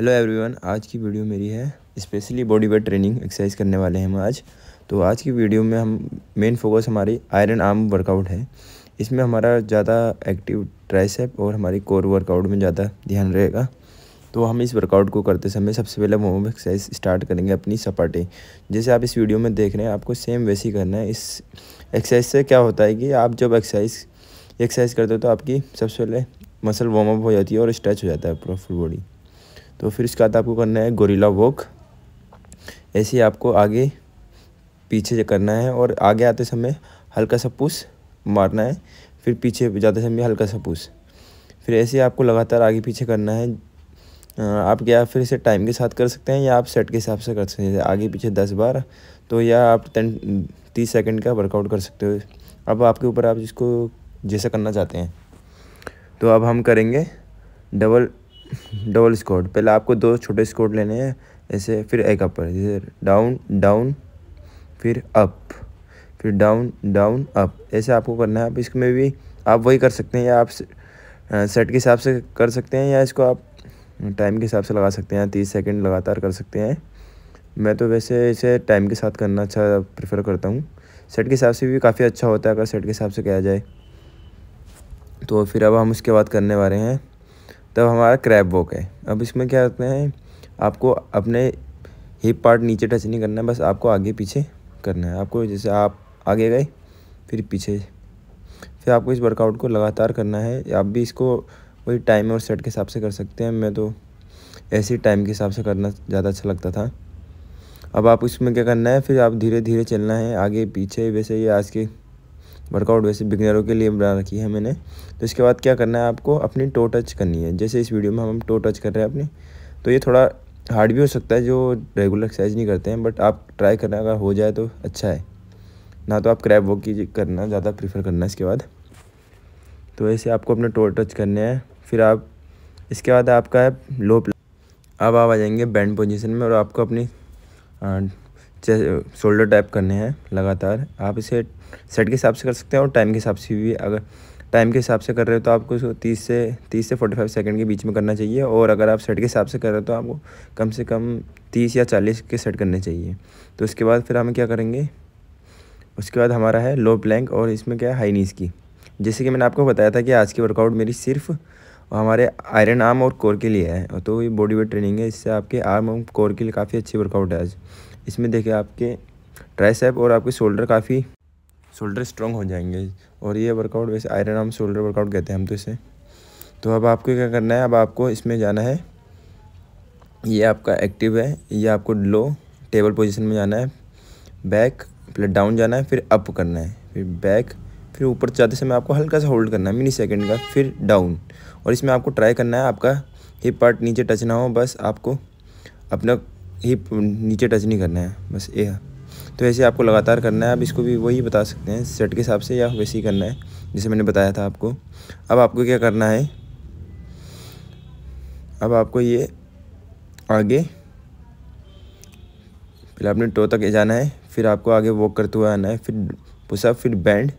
hello everyone आज की video मेरी है specially body weight training exercise करने वाले हैं हम आज तो आज की वीडियो में हम मेन फोकस हमारी आयरन आर्म वर्कआउट है इसमें हमारा ज़्यादा एक्टिव ट्राइसेप और हमारी कोर वर्कआउट में ज़्यादा ध्यान रहेगा तो हम इस वर्कआउट को करते समय सबसे पहले मोम एक्सरसाइज स्टार्ट करेंगे अपनी सपाटे जैसे आप इस वीडियो में देख रहे हैं आपको सेम वैसे ही करना है इस एक्सरसाइज से क्या होता है कि आप जब एक्सरसाइज एक्सरसाइज करते हो तो आपकी सबसे पहले मसल वार्म अप हो जाती है और स्ट्रेच हो जाता है पूरा फुल बॉडी तो फिर इसके बाद आपको करना है गोरीला वॉक ऐसे आपको आगे पीछे करना है और आगे आते समय हल्का सा पुश मारना है फिर पीछे जाते समय हल्का सा पुश फिर ऐसे आपको लगातार आगे पीछे करना है आप क्या फिर इसे टाइम के साथ कर सकते हैं या आप सेट के हिसाब से कर सकते हैं आगे पीछे दस बार तो या आप टेन तीस सेकेंड का वर्कआउट कर सकते हो अब आपके ऊपर आप जिसको जैसा करना चाहते हैं तो अब हम करेंगे डबल डबल स्क्वाड पहले आपको दो छोटे स्कॉट लेने हैं ऐसे फिर एक अपर जैसे डाउन डाउन फिर अप फिर डाउन डाउन अप ऐसे आपको करना है आप इसमें भी आप वही कर सकते हैं या आप सेट के हिसाब से कर सकते हैं या इसको आप टाइम के हिसाब से लगा सकते हैं तीस सेकंड लगातार कर सकते हैं मैं तो वैसे इसे टाइम के साथ करना अच्छा प्रेफर करता हूँ सेट के हिसाब से भी काफ़ी अच्छा होता है अगर सेट के हिसाब से किया जाए तो फिर अब हम उसके बाद करने वाले हैं तब हमारा क्रैप वॉक है अब इसमें क्या होते हैं आपको अपने हिप पार्ट नीचे टच नहीं करना है बस आपको आगे पीछे करना है आपको जैसे आप आगे गए फिर पीछे फिर आपको इस वर्कआउट को लगातार करना है आप भी इसको वही टाइम और सेट के हिसाब से कर सकते हैं मैं तो ऐसे टाइम के हिसाब से करना ज़्यादा अच्छा लगता था अब आप इसमें क्या करना है फिर आप धीरे धीरे चलना है आगे पीछे वैसे ये आज के वर्कआउट वैसे बिगनरों के लिए बना रखी है मैंने तो इसके बाद क्या करना है आपको अपनी टो टच करनी है जैसे इस वीडियो में हम टो टच कर रहे हैं अपनी तो ये थोड़ा हार्ड भी हो सकता है जो रेगुलर एक्सरसाइज नहीं करते हैं बट आप ट्राई करना अगर हो जाए तो अच्छा है ना तो आप क्रैप वॉक की करना ज़्यादा प्रीफर करना इसके बाद तो ऐसे आपको अपने टो टच करने हैं फिर आप इसके बाद आपका है लो अब आप आ जाएंगे बैंड पोजिशन में और आपको अपनी शोल्डर टैप करने हैं लगातार आप इसे सेट के हिसाब से कर सकते हैं और टाइम के हिसाब से भी अगर टाइम के हिसाब से कर रहे हो तो आपको इसको तीस से तीस से फोर्टी फाइव सेकेंड के बीच में करना चाहिए और अगर आप सेट के हिसाब से कर रहे हो तो आपको कम से कम तीस या चालीस के सेट करने चाहिए तो उसके बाद फिर हम क्या करेंगे उसके बाद हमारा है लो प्लैंक और इसमें क्या है हाई नीज की जैसे कि मैंने आपको बताया था कि आज की वर्कआउट मेरी सिर्फ हमारे आयरन आर्म और कोर के लिए है तो ये बॉडी वेट ट्रेनिंग है इससे आपके आर्म और कोर के लिए काफ़ी अच्छी वर्कआउट है आज इसमें देखिए आपके ट्राइसेप और आपके शोल्डर काफ़ी शोल्डर स्ट्रॉन्ग हो जाएंगे और ये वर्कआउट वैसे आयरन आर्म शोल्डर वर्कआउट कहते हैं हम तो इसे तो अब आपको क्या करना है अब आपको इसमें जाना है ये आपका एक्टिव है ये आपको लो टेबल पोजिशन में जाना है बैक प्लस डाउन जाना है फिर अप करना है फिर बैक फिर ऊपर जाते समय आपको हल्का सा होल्ड करना है मिनी सेकेंड का फिर डाउन और इसमें आपको ट्राई करना है आपका हिप पार्ट नीचे टच ना हो बस आपको अपना ही नीचे टच नहीं करना है बस ये तो ऐसे आपको लगातार करना है आप इसको भी वही बता सकते हैं सेट के हिसाब से या वैसे ही करना है जैसे मैंने बताया था आपको अब आपको क्या करना है अब आपको ये आगे फिर आपने टो तक जाना है फिर आपको आगे वॉक करते हुए आना है फिर पुशअप फिर बैंड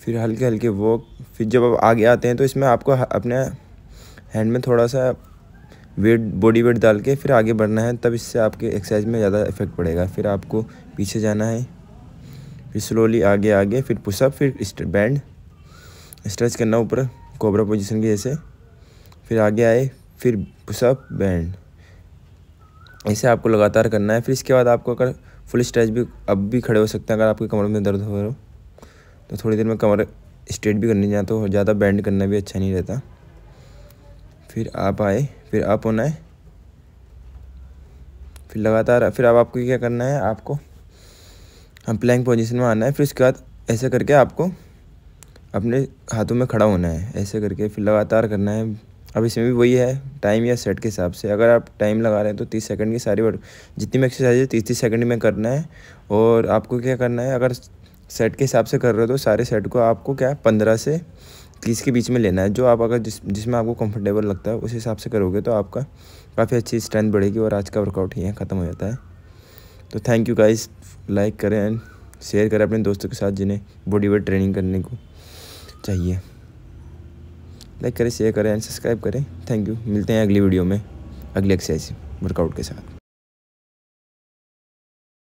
फिर हल्के हल्के वॉक फिर जब आप आगे आते हैं तो इसमें आपको अपने हैंड में थोड़ा सा वेट बॉडी वेट डाल के फिर आगे बढ़ना है तब इससे आपके एक्सरसाइज में ज़्यादा इफेक्ट पड़ेगा फिर आपको पीछे जाना है फिर स्लोली आगे आगे फिर पुशअप फिर बैंड स्ट्रेच करना ऊपर कोबरा पोजीशन की जैसे फिर आगे आए फिर पुशअप बैंड ऐसे आपको लगातार करना है फिर इसके बाद आपको अगर फुल स्ट्रेच भी अब भी खड़े हो सकते हैं अगर आपके कमर में दर्द हो रहा हो तो थोड़ी देर में कमर स्ट्रेट भी करनी जाए तो ज़्यादा बैंड करना भी अच्छा नहीं रहता फिर आप आए फिर आप होना है फिर लगातार फिर अब आपको क्या करना है आपको हम प्लैंक पोजीशन में आना है फिर उसके बाद ऐसे करके आपको अपने हाथों में खड़ा होना है ऐसे करके फिर लगातार करना है अब इसमें भी वही है टाइम या सेट के हिसाब से अगर आप टाइम लगा रहे हैं तो तीस सेकंड की सारी वर्क जितनी भी एक्सरसाइज है तीस तीस सेकंड में करना है और आपको क्या करना है अगर सेट के हिसाब से कर रहे हो तो सारे सेट को आपको क्या पंद्रह से किसके बीच में लेना है जो आप अगर जिस जिसमें आपको कंफर्टेबल लगता है उस हिसाब से करोगे तो आपका काफ़ी अच्छी स्ट्रेंथ बढ़ेगी और आज का वर्कआउट यहाँ ख़त्म हो जाता है तो थैंक यू गाइस लाइक करें एंड शेयर करें अपने दोस्तों के साथ जिन्हें बॉडी वेट ट्रेनिंग करने को चाहिए लाइक करें शेयर करें एंड सब्सक्राइब करें थैंक यू मिलते हैं अगली वीडियो में अगले एक्सरसाइज वर्कआउट के साथ